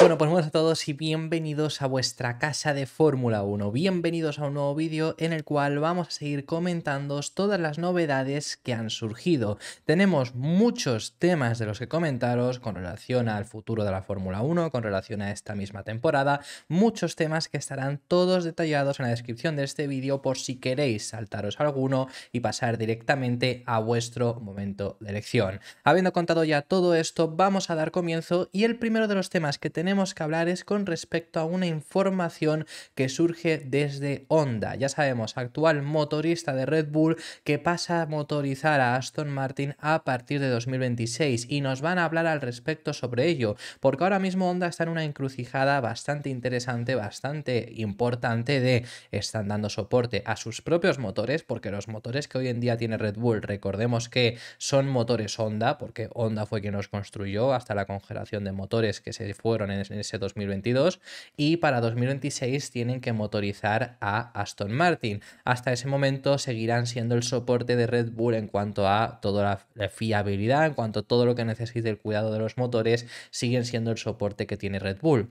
Bueno, pues buenas a todos y bienvenidos a vuestra casa de Fórmula 1. Bienvenidos a un nuevo vídeo en el cual vamos a seguir comentando todas las novedades que han surgido. Tenemos muchos temas de los que comentaros con relación al futuro de la Fórmula 1, con relación a esta misma temporada, muchos temas que estarán todos detallados en la descripción de este vídeo por si queréis saltaros alguno y pasar directamente a vuestro momento de elección. Habiendo contado ya todo esto, vamos a dar comienzo y el primero de los temas que tenemos que hablar es con respecto a una información que surge desde Honda. Ya sabemos, actual motorista de Red Bull que pasa a motorizar a Aston Martin a partir de 2026 y nos van a hablar al respecto sobre ello, porque ahora mismo Honda está en una encrucijada bastante interesante, bastante importante de están dando soporte a sus propios motores, porque los motores que hoy en día tiene Red Bull, recordemos que son motores Honda, porque Honda fue quien los construyó hasta la congelación de motores que se fueron en en ese 2022 y para 2026 tienen que motorizar a Aston Martin. Hasta ese momento seguirán siendo el soporte de Red Bull en cuanto a toda la fiabilidad, en cuanto a todo lo que necesite el cuidado de los motores, siguen siendo el soporte que tiene Red Bull.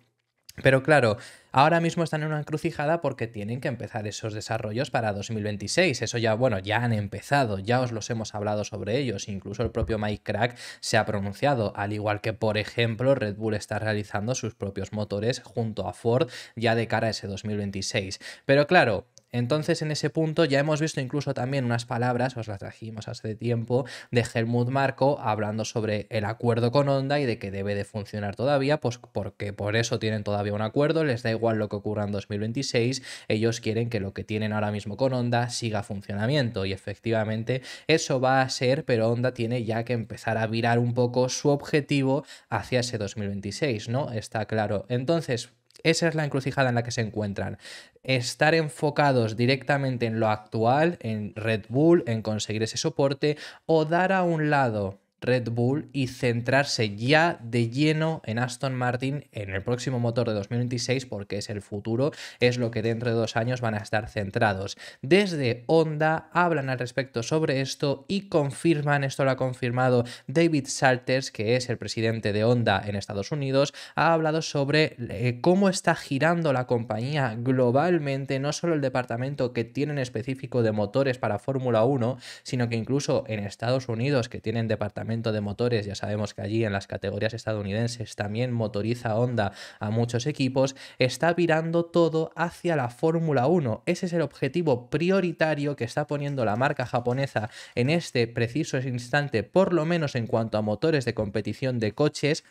Pero claro, ahora mismo están en una encrucijada porque tienen que empezar esos desarrollos para 2026. Eso ya, bueno, ya han empezado, ya os los hemos hablado sobre ellos. Incluso el propio Mike Crack se ha pronunciado, al igual que, por ejemplo, Red Bull está realizando sus propios motores junto a Ford ya de cara a ese 2026. Pero claro, entonces, en ese punto ya hemos visto incluso también unas palabras, os las trajimos hace tiempo, de Helmut Marco hablando sobre el acuerdo con Honda y de que debe de funcionar todavía, pues porque por eso tienen todavía un acuerdo, les da igual lo que ocurra en 2026, ellos quieren que lo que tienen ahora mismo con Honda siga funcionamiento y efectivamente eso va a ser, pero Honda tiene ya que empezar a virar un poco su objetivo hacia ese 2026, ¿no? Está claro. Entonces, esa es la encrucijada en la que se encuentran. Estar enfocados directamente en lo actual, en Red Bull, en conseguir ese soporte, o dar a un lado Red Bull y centrarse ya de lleno en Aston Martin en el próximo motor de 2026 porque es el futuro, es lo que dentro de dos años van a estar centrados. Desde Honda hablan al respecto sobre esto y confirman, esto lo ha confirmado David Salters, que es el presidente de Honda en Estados Unidos, ha hablado sobre eh, cómo está girando la compañía globalmente, no solo el departamento que tienen específico de motores para Fórmula 1, sino que incluso en Estados Unidos que tienen departamento de motores, ya sabemos que allí en las categorías estadounidenses también motoriza Honda a muchos equipos, está virando todo hacia la Fórmula 1. Ese es el objetivo prioritario que está poniendo la marca japonesa en este preciso instante, por lo menos en cuanto a motores de competición de coches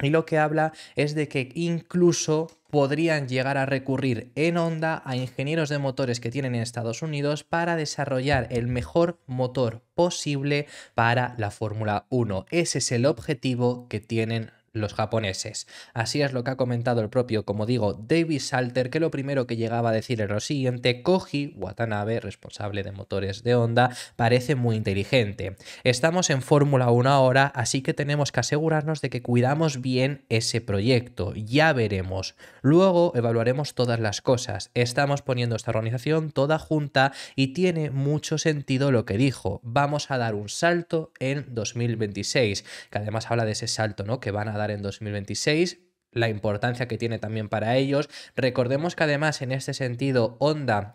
y lo que habla es de que incluso podrían llegar a recurrir en onda a ingenieros de motores que tienen en Estados Unidos para desarrollar el mejor motor posible para la Fórmula 1. Ese es el objetivo que tienen los japoneses. Así es lo que ha comentado el propio, como digo, David Salter, que lo primero que llegaba a decir era lo siguiente, Koji Watanabe, responsable de motores de Honda, parece muy inteligente. Estamos en Fórmula 1 ahora, así que tenemos que asegurarnos de que cuidamos bien ese proyecto. Ya veremos. Luego evaluaremos todas las cosas. Estamos poniendo esta organización toda junta y tiene mucho sentido lo que dijo. Vamos a dar un salto en 2026, que además habla de ese salto, ¿no? Que van a dar en 2026 la importancia que tiene también para ellos. Recordemos que además en este sentido Honda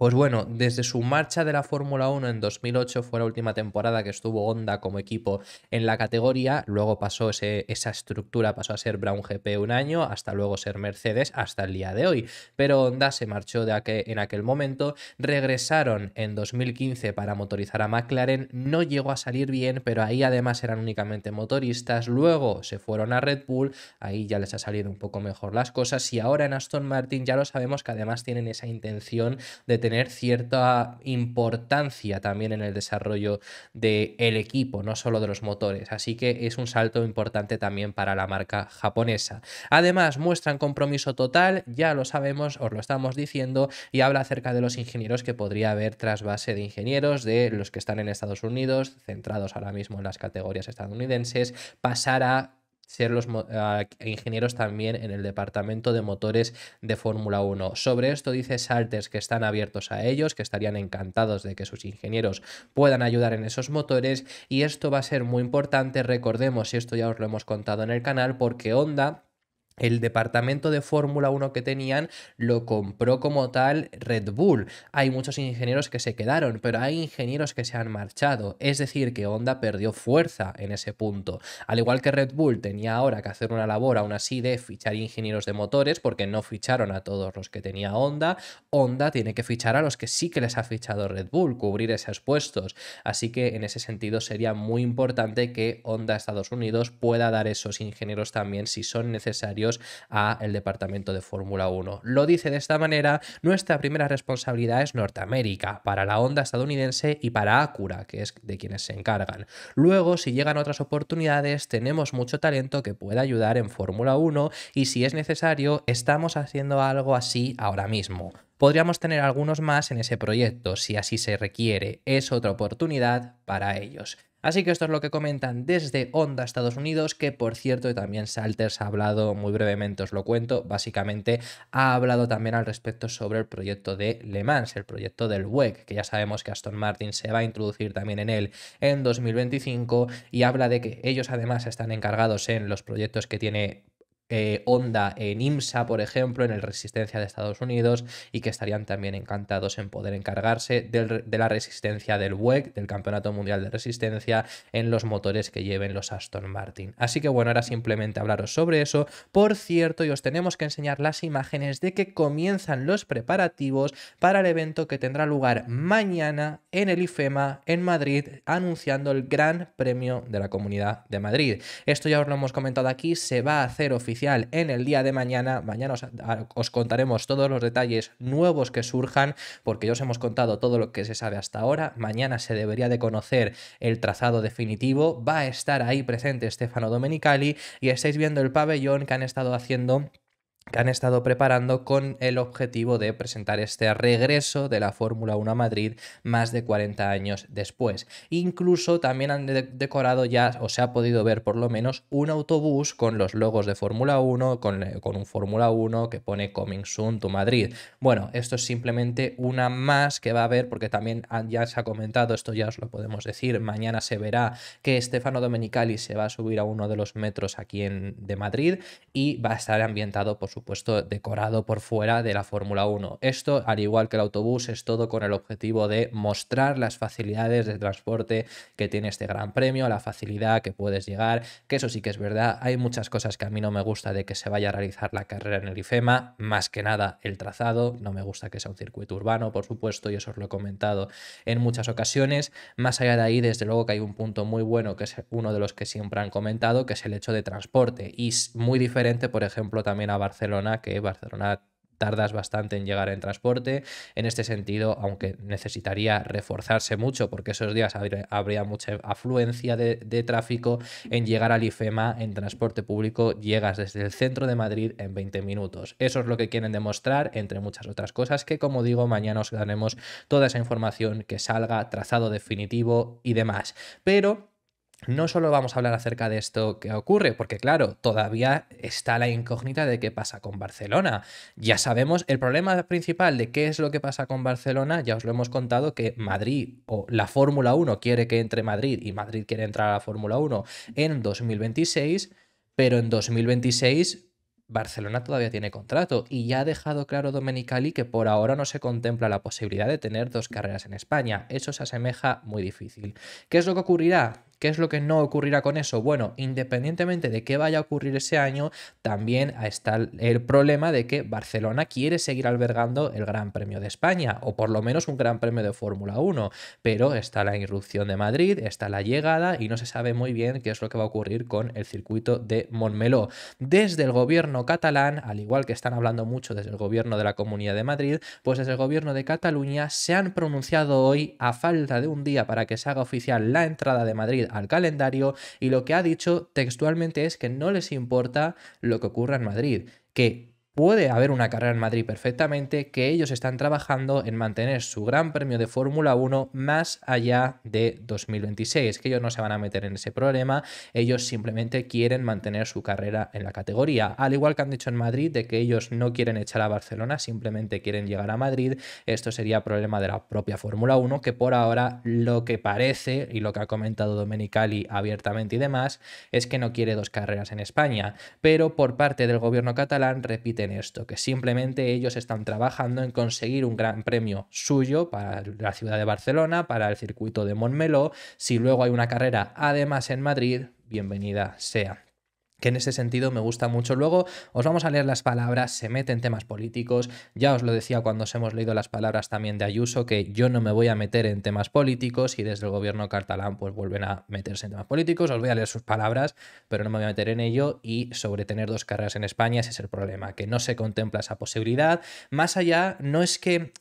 pues bueno, desde su marcha de la Fórmula 1 en 2008 fue la última temporada que estuvo Honda como equipo en la categoría, luego pasó esa estructura, pasó a ser Brown GP un año, hasta luego ser Mercedes hasta el día de hoy. Pero Honda se marchó de en aquel momento, regresaron en 2015 para motorizar a McLaren, no llegó a salir bien, pero ahí además eran únicamente motoristas, luego se fueron a Red Bull, ahí ya les ha salido un poco mejor las cosas y ahora en Aston Martin ya lo sabemos que además tienen esa intención de tener tener cierta importancia también en el desarrollo del el equipo, no solo de los motores, así que es un salto importante también para la marca japonesa. Además, muestran compromiso total, ya lo sabemos, os lo estamos diciendo, y habla acerca de los ingenieros que podría haber tras base de ingenieros, de los que están en Estados Unidos, centrados ahora mismo en las categorías estadounidenses, pasar a ser los ah, ingenieros también en el departamento de motores de Fórmula 1. Sobre esto dice Salters que están abiertos a ellos, que estarían encantados de que sus ingenieros puedan ayudar en esos motores y esto va a ser muy importante, recordemos, y esto ya os lo hemos contado en el canal, porque Honda el departamento de Fórmula 1 que tenían lo compró como tal Red Bull. Hay muchos ingenieros que se quedaron, pero hay ingenieros que se han marchado. Es decir, que Honda perdió fuerza en ese punto. Al igual que Red Bull tenía ahora que hacer una labor aún así de fichar ingenieros de motores, porque no ficharon a todos los que tenía Honda, Honda tiene que fichar a los que sí que les ha fichado Red Bull, cubrir esos puestos. Así que en ese sentido sería muy importante que Honda Estados Unidos pueda dar esos ingenieros también si son necesarios a el departamento de Fórmula 1. Lo dice de esta manera, nuestra primera responsabilidad es Norteamérica, para la Honda estadounidense y para Acura, que es de quienes se encargan. Luego, si llegan otras oportunidades, tenemos mucho talento que pueda ayudar en Fórmula 1 y si es necesario, estamos haciendo algo así ahora mismo. Podríamos tener algunos más en ese proyecto si así se requiere. Es otra oportunidad para ellos. Así que esto es lo que comentan desde Honda Estados Unidos, que por cierto también Salters ha hablado muy brevemente, os lo cuento, básicamente ha hablado también al respecto sobre el proyecto de Le Mans, el proyecto del WEC, que ya sabemos que Aston Martin se va a introducir también en él en 2025 y habla de que ellos además están encargados en los proyectos que tiene eh, Honda en IMSA, por ejemplo, en el Resistencia de Estados Unidos, y que estarían también encantados en poder encargarse de la resistencia del WEC, del Campeonato Mundial de Resistencia, en los motores que lleven los Aston Martin. Así que bueno, era simplemente hablaros sobre eso. Por cierto, y os tenemos que enseñar las imágenes de que comienzan los preparativos para el evento que tendrá lugar mañana en el IFEMA en Madrid, anunciando el Gran Premio de la Comunidad de Madrid. Esto ya os lo hemos comentado aquí, se va a hacer oficialmente en el día de mañana. Mañana os, contaremos todos los detalles nuevos que surjan, porque ya os hemos contado todo lo que se sabe hasta ahora. Mañana se debería de conocer el trazado definitivo. Va a estar ahí presente Stefano Domenicali y estáis viendo el pabellón que han estado haciendo que han estado preparando con el objetivo de presentar este regreso de la Fórmula 1 a Madrid más de 40 años después. Incluso también han decorado ya, o se ha podido ver por lo menos, un autobús con los logos de Fórmula 1, con, eh, con un Fórmula 1 que pone Coming Soon to Madrid. Bueno, esto es simplemente una más que va a haber, porque también ya se ha comentado, esto ya os lo podemos decir, mañana se verá que Stefano Domenicali se va a subir a uno de los metros aquí en, de Madrid y va a estar ambientado, por su supuesto decorado por fuera de la Fórmula 1. Esto, al igual que el autobús, es todo con el objetivo de mostrar las facilidades de transporte que tiene este Gran Premio, la facilidad que puedes llegar, que eso sí que es verdad, hay muchas cosas que a mí no me gusta de que se vaya a realizar la carrera en el IFEMA, más que nada el trazado, no me gusta que sea un circuito urbano, por supuesto, y eso os lo he comentado en muchas ocasiones. Más allá de ahí, desde luego que hay un punto muy bueno, que es uno de los que siempre han comentado, que es el hecho de transporte, y es muy diferente, por ejemplo, también a Barcelona que Barcelona tardas bastante en llegar en transporte. En este sentido, aunque necesitaría reforzarse mucho, porque esos días habría mucha afluencia de, de, tráfico, en llegar al IFEMA en transporte público llegas desde el centro de Madrid en 20 minutos. Eso es lo que quieren demostrar, entre muchas otras cosas, que como digo, mañana os daremos toda esa información que salga, trazado definitivo y demás. Pero no solo vamos a hablar acerca de esto que ocurre, porque claro, todavía está la incógnita de qué pasa con Barcelona. Ya sabemos el problema principal de qué es lo que pasa con Barcelona, ya os lo hemos contado que Madrid o la Fórmula 1 quiere que entre Madrid y Madrid quiere entrar a la Fórmula 1 en 2026, pero en 2026 Barcelona todavía tiene contrato y ya ha dejado claro Domenicali que por ahora no se contempla la posibilidad de tener dos carreras en España. Eso se asemeja muy difícil. ¿Qué es lo que ocurrirá? ¿Qué es lo que no ocurrirá con eso? Bueno, independientemente de qué vaya a ocurrir ese año, también está el problema de que Barcelona quiere seguir albergando el Gran Premio de España, o por lo menos un Gran Premio de Fórmula 1, pero está la irrupción de Madrid, está la llegada y no se sabe muy bien qué es lo que va a ocurrir con el circuito de Montmeló. Desde el gobierno catalán, al igual que están hablando mucho desde el gobierno de la Comunidad de Madrid, pues desde el gobierno de Cataluña se han pronunciado hoy a falta de un día para que se haga oficial la entrada de Madrid al calendario y lo que ha dicho textualmente es que no les importa lo que ocurra en Madrid, que Puede haber una carrera en Madrid perfectamente que ellos están trabajando en mantener su gran premio de Fórmula 1 más allá de 2026, que ellos no se van a meter en ese problema, ellos simplemente quieren mantener su carrera en la categoría, al igual que han dicho en Madrid de que ellos no quieren echar a Barcelona, simplemente quieren llegar a Madrid, esto sería problema de la propia Fórmula 1, que por ahora lo que parece y lo que ha comentado Domenicali abiertamente y demás, es que no quiere dos carreras en España, pero por parte del gobierno catalán repite en esto, que simplemente ellos están trabajando en conseguir un gran premio suyo para la ciudad de Barcelona, para el circuito de Montmeló. Si luego hay una carrera además en Madrid, bienvenida sea que en ese sentido me gusta mucho. Luego os vamos a leer las palabras, se mete en temas políticos, ya os lo decía cuando os hemos leído las palabras también de Ayuso, que yo no me voy a meter en temas políticos y desde el gobierno catalán pues vuelven a meterse en temas políticos, os voy a leer sus palabras, pero no me voy a meter en ello y sobre tener dos carreras en España ese es el problema, que no se contempla esa posibilidad. Más allá, no es que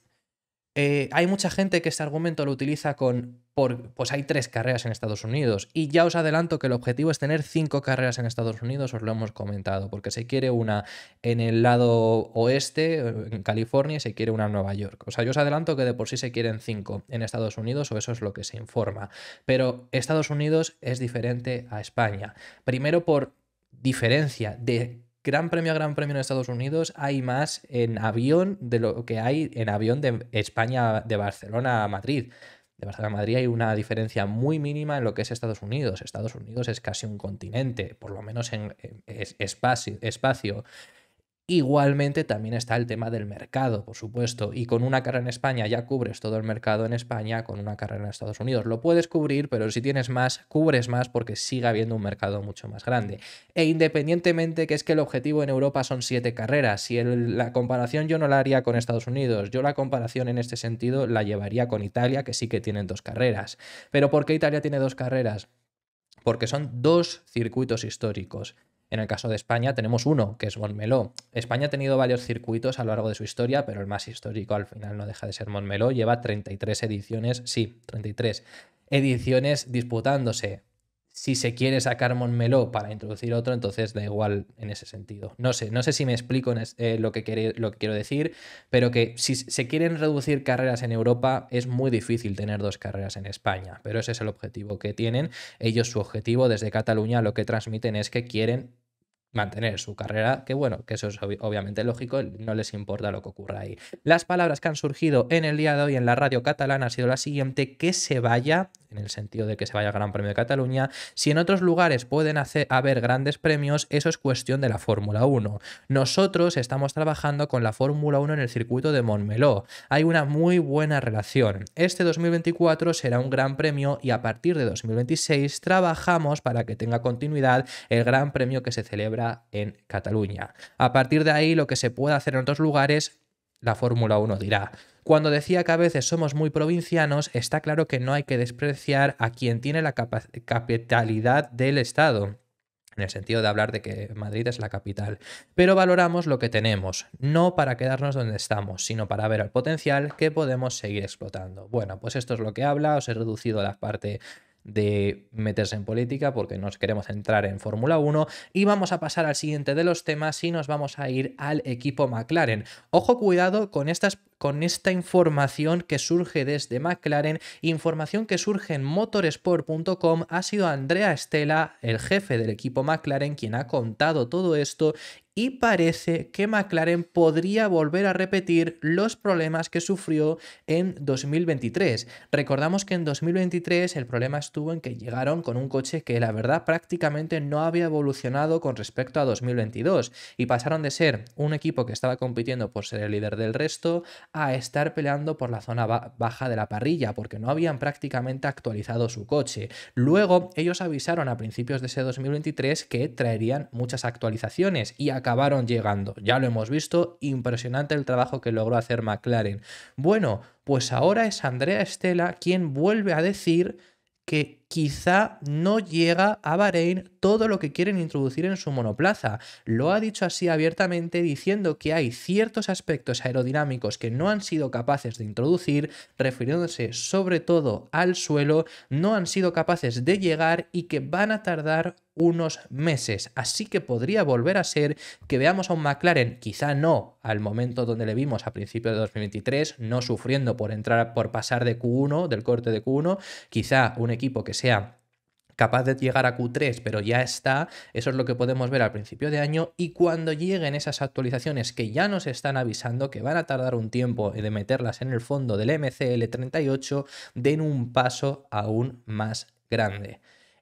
eh, hay mucha gente que este argumento lo utiliza con, por, pues hay tres carreras en Estados Unidos y ya os adelanto que el objetivo es tener cinco carreras en Estados Unidos, os lo hemos comentado, porque se quiere una en el lado oeste, eh, en California, y se quiere una en Nueva York. O sea, yo os adelanto que de por sí se quieren cinco en Estados Unidos o eso es lo que se informa. Pero Estados Unidos es diferente a España. Primero por diferencia de Gran premio a Gran premio en Estados Unidos, hay más en avión de lo que hay en avión de España, de Barcelona a Madrid. De Barcelona a Madrid hay una diferencia muy mínima en lo que es Estados Unidos. Estados Unidos es casi un continente, por lo menos en, espacio. espacio. Igualmente también está el tema del mercado, por supuesto, y con una carrera en España ya cubres todo el mercado en España, con una carrera en Estados Unidos lo puedes cubrir, pero si tienes más, cubres más porque sigue habiendo un mercado mucho más grande. E independientemente que es que el objetivo en Europa son siete carreras, si la comparación yo no la haría con Estados Unidos, yo la comparación en este sentido la llevaría con Italia, que sí que tienen dos carreras. Pero ¿por qué Italia tiene dos carreras? porque son dos circuitos históricos. En el caso de España tenemos uno, que es Montmeló. España ha tenido varios circuitos a lo largo de su historia, pero el más histórico al final no deja de ser Montmeló. Lleva 33 ediciones, sí, 33 ediciones disputándose si se quiere sacar Monmeló para introducir otro, entonces da igual en ese sentido. No sé, no sé si me explico eh, lo, que lo que quiero decir, pero que si se quieren reducir carreras en Europa, es muy difícil tener dos carreras en España, pero ese es el objetivo que tienen. Ellos su objetivo desde Cataluña lo que transmiten es que quieren mantener su carrera, que bueno, que eso es obviamente lógico, no les importa lo que ocurra ahí. Las palabras que han surgido en el día de hoy en la radio catalana ha sido la siguiente, que se vaya, en el sentido de que se vaya al Gran Premio de Cataluña, si en otros lugares pueden hacer, haber grandes premios, eso es cuestión de la Fórmula 1. Nosotros estamos trabajando con la Fórmula 1 en el circuito de Montmeló, hay una muy buena relación. Este 2024 será un gran premio y a partir de 2026 trabajamos para que tenga continuidad el gran premio que se celebre en Cataluña. A partir de ahí, lo que se puede hacer en otros lugares, la Fórmula 1 dirá. Cuando decía que a veces somos muy provincianos, está claro que no hay que despreciar a quien tiene la capitalidad del Estado en el sentido de hablar de que Madrid es la capital. Pero valoramos lo que tenemos, no para quedarnos donde estamos, sino para ver el potencial que podemos seguir explotando. Bueno, pues esto es lo que habla, os he reducido la parte de meterse en política porque nos queremos entrar en Fórmula 1 y vamos a pasar al siguiente de los temas y nos vamos a ir al equipo McLaren. Ojo cuidado con estas con esta información que surge desde McLaren, información que surge en motorsport.com, ha sido Andrea Estela, el jefe del equipo McLaren, quien ha contado todo esto y parece que McLaren podría volver a repetir los problemas que sufrió en 2023. Recordamos que en 2023 el problema estuvo en que llegaron con un coche que la verdad prácticamente no había evolucionado con respecto a 2022 y pasaron de ser un equipo que estaba compitiendo por ser el líder del resto a estar peleando por la zona baja de la parrilla, porque no habían prácticamente actualizado su coche. Luego, ellos avisaron a principios de ese 2023 que traerían muchas actualizaciones y acabaron llegando. Ya lo hemos visto, impresionante el trabajo que logró hacer McLaren. Bueno, pues ahora es Andrea Estela quien vuelve a decir que quizá no llega a Bahrein todo lo que quieren introducir en su monoplaza. Lo ha dicho así abiertamente diciendo que hay ciertos aspectos aerodinámicos que no han sido capaces de introducir, refiriéndose sobre todo al suelo, no han sido capaces de llegar y que van a tardar unos meses. Así que podría volver a ser que veamos a un McLaren, quizá no al momento donde le vimos a principios de 2023, no sufriendo por entrar por pasar de Q1, del corte de Q1, quizá un equipo que sea capaz de llegar a Q3, pero ya está, eso es lo que podemos ver al principio de año, y cuando lleguen esas actualizaciones que ya nos están avisando que van a tardar un tiempo de meterlas en el fondo del MCL38, den un paso aún más grande.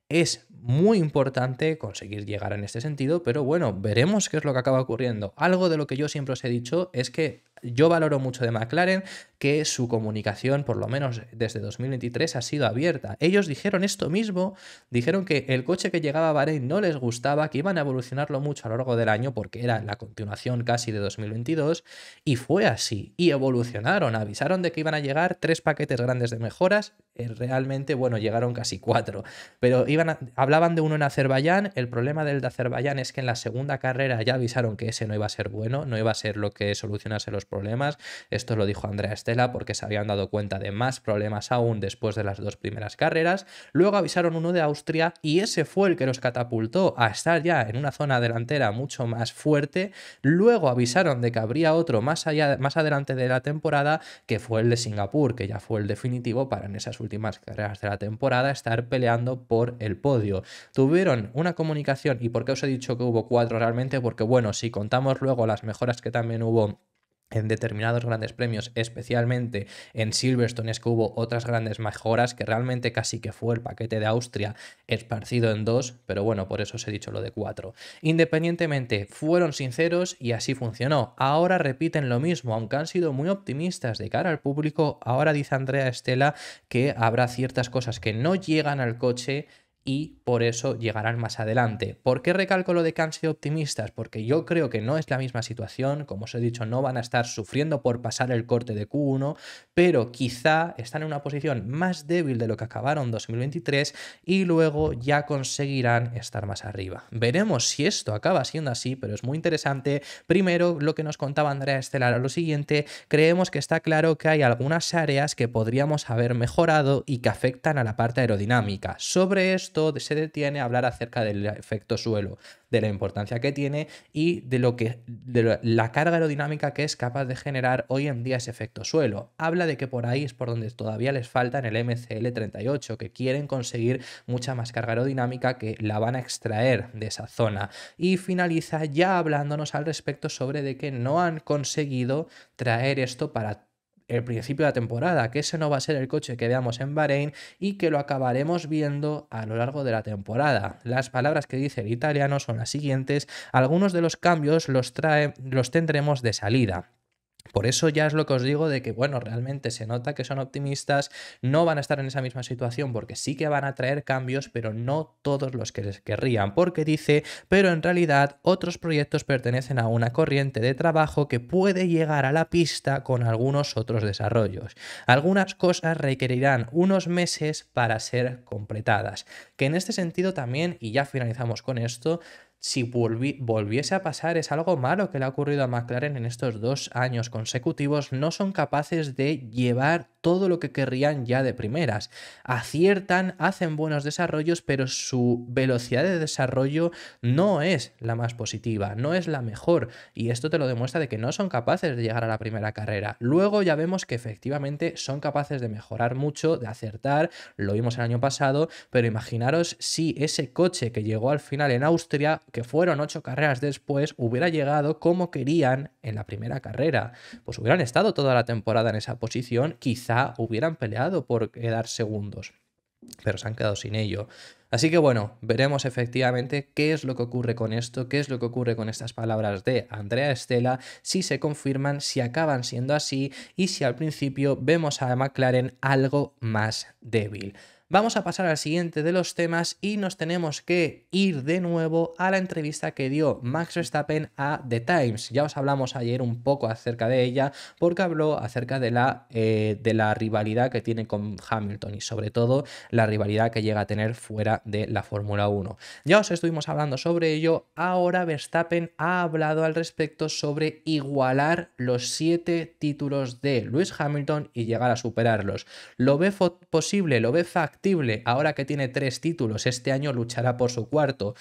Es muy importante conseguir llegar en este sentido, pero bueno, veremos qué es lo que acaba ocurriendo. Algo de lo que yo siempre os he dicho es que yo valoro mucho de McLaren que su comunicación, por lo menos desde 2023, ha sido abierta. Ellos dijeron esto mismo, dijeron que el coche que llegaba a Bahrein no les gustaba, que iban a evolucionarlo mucho a lo largo del año porque era la continuación casi de 2022, y fue así, y evolucionaron, avisaron de que iban a llegar tres paquetes grandes de mejoras, eh, realmente, bueno, llegaron casi cuatro, pero iban hablaban de uno en Azerbaiyán, el problema del de Azerbaiyán es que en la segunda carrera ya avisaron que ese no iba a ser bueno, no iba a ser lo que solucionase los problemas. Esto lo dijo Andrea Estela porque se habían dado cuenta de más problemas aún después de las dos primeras carreras. Luego avisaron uno de Austria y ese fue el que los catapultó a estar ya en una zona delantera mucho más fuerte. Luego avisaron de que habría otro más, allá, más adelante de la temporada que fue el de Singapur, que ya fue el definitivo para en esas últimas carreras de la temporada estar peleando por el podio. Tuvieron una comunicación y por qué os he dicho que hubo cuatro realmente, porque bueno, si contamos luego las mejoras que también hubo en determinados grandes premios, especialmente en Silverstone, es que hubo otras grandes mejoras que realmente casi que fue el paquete de Austria esparcido en dos, pero bueno, por eso os he dicho lo de cuatro. Independientemente, fueron sinceros y así funcionó. Ahora repiten lo mismo, aunque han sido muy optimistas de cara al público, ahora dice Andrea Estela que habrá ciertas cosas que no llegan al coche y por eso llegarán más adelante. ¿Por qué recalco lo de Cancio optimistas? Porque yo creo que no es la misma situación, como os he dicho, no van a estar sufriendo por pasar el corte de Q1, pero quizá están en una posición más débil de lo que acabaron 2023 y luego ya conseguirán estar más arriba. Veremos si esto acaba siendo así, pero es muy interesante. Primero, lo que nos contaba Andrea Estelar a lo siguiente, creemos que está claro que hay algunas áreas que podríamos haber mejorado y que afectan a la parte aerodinámica. Sobre esto, se detiene a hablar acerca del efecto suelo, de la importancia que tiene y de lo que de la carga aerodinámica que es capaz de generar hoy en día ese efecto suelo. Habla de que por ahí es por donde todavía les falta en el MCL38, que quieren conseguir mucha más carga aerodinámica que la van a extraer de esa zona. Y finaliza ya hablándonos al respecto sobre de que no han conseguido traer esto para el principio de la temporada, que ese no va a ser el coche que veamos en Bahrein y que lo acabaremos viendo a lo largo de la temporada. Las palabras que dice el italiano son las siguientes, algunos de los cambios los, trae, los tendremos de salida. Por eso ya es lo que os digo de que, bueno, realmente se nota que son optimistas, no van a estar en esa misma situación porque sí que van a traer cambios, pero no todos los que les querrían, porque dice, pero en realidad otros proyectos pertenecen a una corriente de trabajo que puede llegar a la pista con algunos otros desarrollos. Algunas cosas requerirán unos meses para ser completadas, que en este sentido también, y ya finalizamos con esto, si volviese a pasar, es algo malo que le ha ocurrido a McLaren en estos dos años consecutivos, no son capaces de llevar todo lo que querrían ya de primeras. Aciertan, hacen buenos desarrollos, pero su velocidad de desarrollo no es la más positiva, no es la mejor. Y esto te lo demuestra de que no son capaces de llegar a la primera carrera. Luego ya vemos que efectivamente son capaces de mejorar mucho, de acertar, lo vimos el año pasado, pero imaginaros si ese coche que llegó al final en Austria, que fueron ocho carreras después, hubiera llegado como querían en la primera carrera. Pues hubieran estado toda la temporada en esa posición, quizá hubieran peleado por quedar segundos, pero se han quedado sin ello. Así que bueno, veremos efectivamente qué es lo que ocurre con esto, qué es lo que ocurre con estas palabras de Andrea Estela, si se confirman, si acaban siendo así y si al principio vemos a McLaren algo más débil. Vamos a pasar al siguiente de los temas y nos tenemos que ir de nuevo a la entrevista que dio Max Verstappen a The Times. Ya os hablamos ayer un poco acerca de ella porque habló acerca de la, eh, de la rivalidad que tiene con Hamilton y sobre todo la rivalidad que llega a tener fuera de la Fórmula 1. Ya os estuvimos hablando sobre ello, ahora Verstappen ha hablado al respecto sobre igualar los siete títulos de Lewis Hamilton y llegar a superarlos. ¿Lo ve posible? ¿Lo ve fact Ahora que tiene tres títulos, este año luchará por su cuarto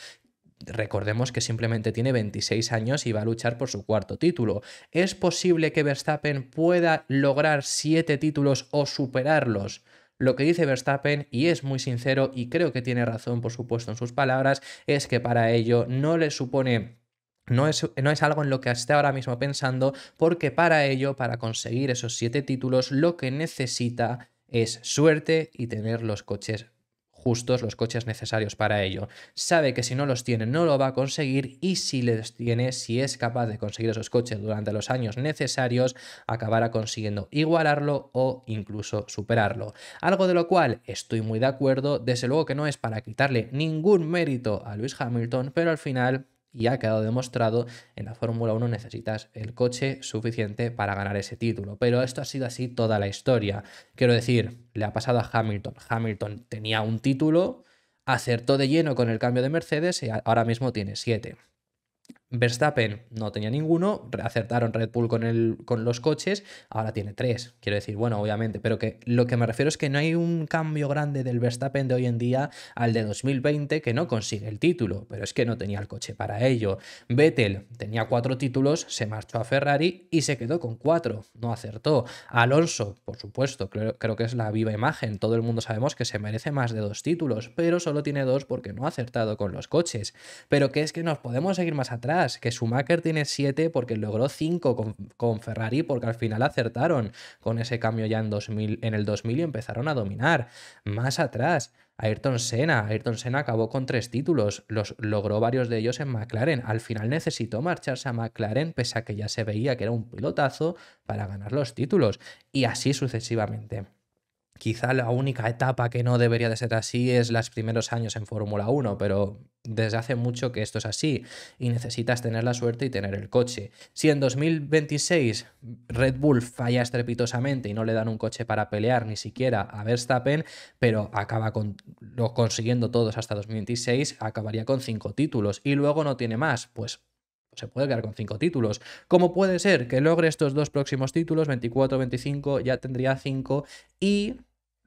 recordemos que simplemente tiene 26 años y va a luchar por su cuarto título. ¿Es posible que Verstappen pueda lograr siete títulos o superarlos? Lo que dice Verstappen, y es muy sincero y creo que tiene razón por supuesto en sus palabras, es que para ello no le supone no es, no es, algo en lo que esté ahora mismo pensando, porque para ello, para conseguir esos siete títulos, lo que necesita es suerte y tener los coches justos, los coches necesarios para ello. Sabe que si no los tiene no lo va a conseguir y si los tiene, si es capaz de conseguir esos coches durante los años necesarios, acabará consiguiendo igualarlo o incluso superarlo. Algo de lo cual estoy muy de acuerdo, desde luego que no es para quitarle ningún mérito a Luis Hamilton, pero al final y ha quedado demostrado, en la Fórmula 1 necesitas el coche suficiente para ganar ese título. Pero esto ha sido así toda la historia. Quiero decir, le ha pasado a Hamilton. Hamilton tenía un título, acertó de lleno con el cambio de Mercedes y ahora mismo tiene siete. Verstappen no tenía ninguno, acertaron Red Bull con, con los coches, ahora tiene tres, quiero decir, bueno, obviamente, pero que lo que me refiero es que no hay un cambio grande del Verstappen de hoy en día al de 2020 que no consigue el título, pero es que no tenía el coche para ello. Vettel tenía cuatro títulos, se marchó a Ferrari y se quedó con cuatro, no acertó. Alonso, por supuesto, creo, creo que es la viva imagen, todo el mundo sabemos que se merece más de dos títulos, pero solo tiene dos porque no ha acertado con los coches, pero que es que nos podemos seguir más atrás que Schumacher tiene 7 porque logró 5 con, Ferrari porque al final acertaron con ese cambio ya en, 2000, en el 2000 y empezaron a dominar. Más atrás, Ayrton Senna. Ayrton Senna acabó con tres títulos, los logró varios de ellos en McLaren. Al final necesitó marcharse a McLaren, pese a que ya se veía que era un pilotazo para ganar los títulos, y así sucesivamente. Quizá la única etapa que no debería de ser así es los primeros años en Fórmula 1, pero desde hace mucho que esto es así y necesitas tener la suerte y tener el coche. Si en 2026 Red Bull falla estrepitosamente y no le dan un coche para pelear ni siquiera a Verstappen, pero acaba con, lo consiguiendo todos hasta 2026, acabaría con cinco títulos y luego no tiene más, pues se puede quedar con cinco títulos. cómo puede ser que logre estos dos próximos títulos, 24, 25, ya tendría cinco y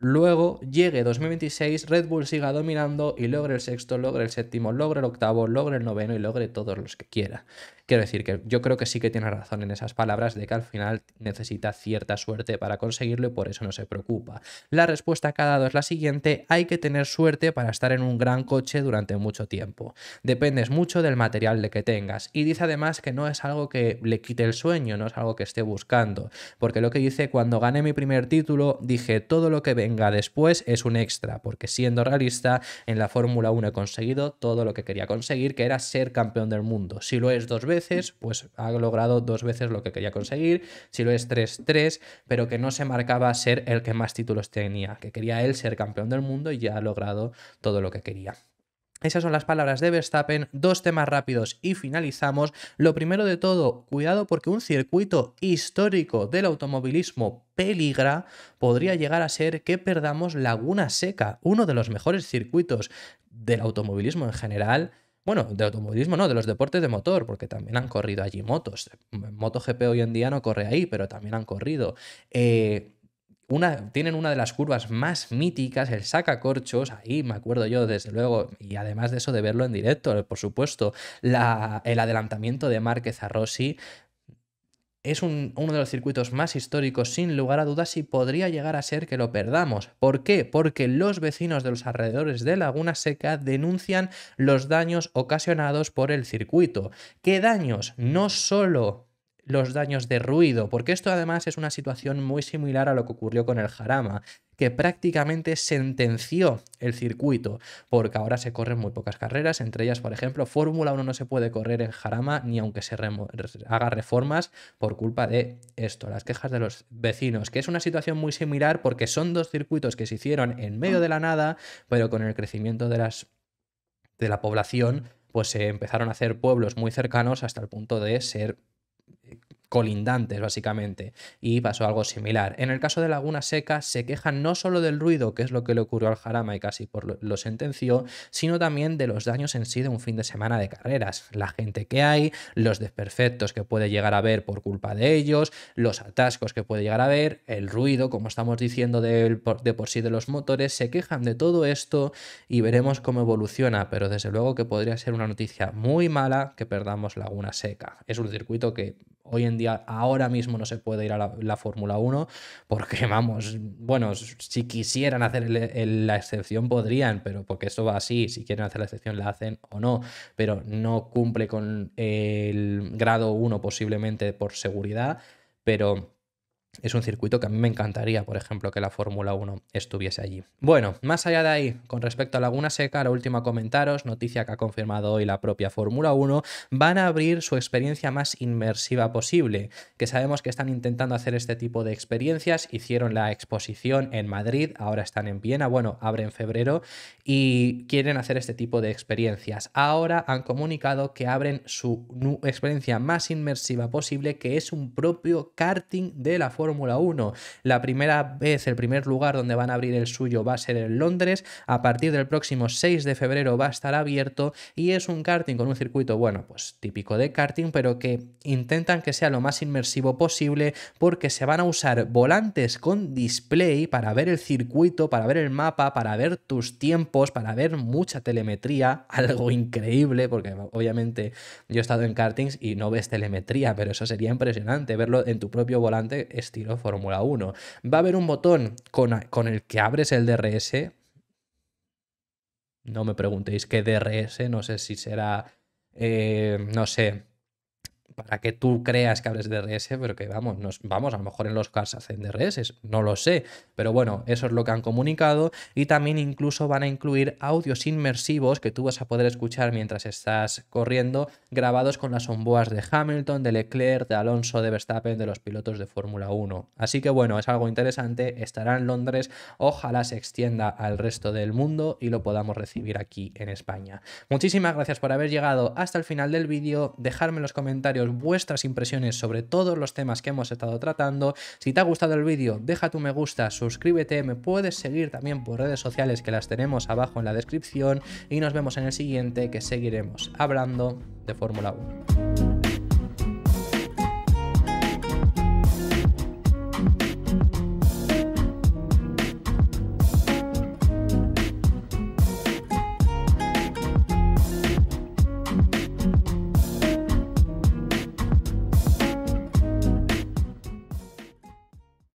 Luego llegue 2026, Red Bull siga dominando y logre el sexto, logre el séptimo, logre el octavo, logre el noveno y logre todos los que quiera. Quiero decir que yo creo que sí que tiene razón en esas palabras de que al final necesita cierta suerte para conseguirlo y por eso no se preocupa. La respuesta que ha dado es la siguiente, hay que tener suerte para estar en un gran coche durante mucho tiempo. Dependes mucho del material de que tengas y dice además que no es algo que le quite el sueño, no es algo que esté buscando, porque lo que dice cuando gané mi primer título dije todo lo que venga después es un extra, porque siendo realista en la Fórmula 1 he conseguido todo lo que quería conseguir, que era ser campeón del mundo. Si lo es dos veces, pues ha logrado dos veces lo que quería conseguir. Si lo es 3-3, pero que no se marcaba ser el que más títulos tenía, que quería él ser campeón del mundo y ya ha logrado todo lo que quería. Esas son las palabras de Verstappen, dos temas rápidos y finalizamos. Lo primero de todo, cuidado porque un circuito histórico del automovilismo peligra podría llegar a ser que perdamos Laguna Seca, uno de los mejores circuitos del automovilismo en general bueno, de automovilismo no, de los deportes de motor, porque también han corrido allí motos. MotoGP hoy en día no corre ahí, pero también han corrido. Eh, tienen una de las curvas más míticas, el sacacorchos, ahí me acuerdo yo desde luego, y además de eso de verlo en directo, por supuesto, el adelantamiento de Márquez a Rossi, es uno de los circuitos más históricos, sin lugar a dudas, y podría llegar a ser que lo perdamos. ¿Por qué? Porque los vecinos de los alrededores de Laguna Seca denuncian los daños ocasionados por el circuito. ¿Qué daños? No solo los daños de ruido, porque esto además es una situación muy similar a lo que ocurrió con el Jarama, que prácticamente sentenció el circuito, porque ahora se corren muy pocas carreras, entre ellas, por ejemplo, Fórmula 1 no se puede correr en Jarama ni aunque se haga reformas por culpa de esto, las quejas de los vecinos, que es una situación muy similar porque son dos circuitos que se hicieron en medio de la nada, pero con el crecimiento de las de la población, pues se empezaron a hacer pueblos muy cercanos hasta el punto de ser colindantes básicamente, y pasó algo similar. En el caso de Laguna Seca se quejan no solo del ruido, que es lo que le ocurrió al Jarama y casi por lo, sentenció, sino también de los daños en sí de un fin de semana de carreras, la gente que hay, los desperfectos que puede llegar a ver por culpa de ellos, los atascos que puede llegar a ver, el ruido, como estamos diciendo de por sí de los motores, se quejan de todo esto y veremos cómo evoluciona, pero desde luego que podría ser una noticia muy mala que perdamos Laguna Seca. Es un circuito que hoy en día, ahora mismo no se puede ir a la, Fórmula 1 porque, vamos, bueno, si quisieran hacer la excepción podrían, pero porque esto va así, si quieren hacer la excepción la hacen o no, pero no cumple con el grado 1 posiblemente por seguridad, pero es un circuito que a mí me encantaría, por ejemplo, que la Fórmula 1 estuviese allí. Bueno, más allá de ahí, con respecto a Laguna Seca, la última comentaros, noticia que ha confirmado hoy la propia Fórmula 1, van a abrir su experiencia más inmersiva posible, que sabemos que están intentando hacer este tipo de experiencias, hicieron la exposición en Madrid, ahora están en Viena, bueno, abre en febrero y quieren hacer este tipo de experiencias. Ahora han comunicado que abren su experiencia más inmersiva posible, que es un propio karting de la Fórmula Fórmula 1. La primera vez, el primer lugar donde van a abrir el suyo va a ser en Londres. A partir del próximo 6 de febrero va a estar abierto y es un karting con un circuito, bueno, pues típico de karting, pero que intentan que sea lo más inmersivo posible porque se van a usar volantes con display para ver el circuito, para ver el mapa, para ver tus tiempos, para ver mucha telemetría, algo increíble, porque obviamente yo he estado en kartings y no ves telemetría, pero eso sería impresionante, verlo en tu propio volante estilo Fórmula 1. Va a haber un botón con, el que abres el DRS. No me preguntéis qué DRS, no sé si será, eh, no sé, para que tú creas que de DRS, pero que vamos, nos, vamos, a lo mejor en los cars hacen DRS, no lo sé, pero bueno, eso es lo que han comunicado y también incluso van a incluir audios inmersivos que tú vas a poder escuchar mientras estás corriendo, grabados con las omboas de Hamilton, de Leclerc, de Alonso, de Verstappen, de los pilotos de Fórmula 1. Así que bueno, es algo interesante, estará en Londres, ojalá se extienda al resto del mundo y lo podamos recibir aquí en España. Muchísimas gracias por haber llegado hasta el final del vídeo, dejarme en los comentarios vuestras impresiones sobre todos los temas que hemos estado tratando. Si te ha gustado el vídeo, deja tu me gusta, suscríbete, me puedes seguir también por redes sociales que las tenemos abajo en la descripción y nos vemos en el siguiente que seguiremos hablando de Fórmula 1.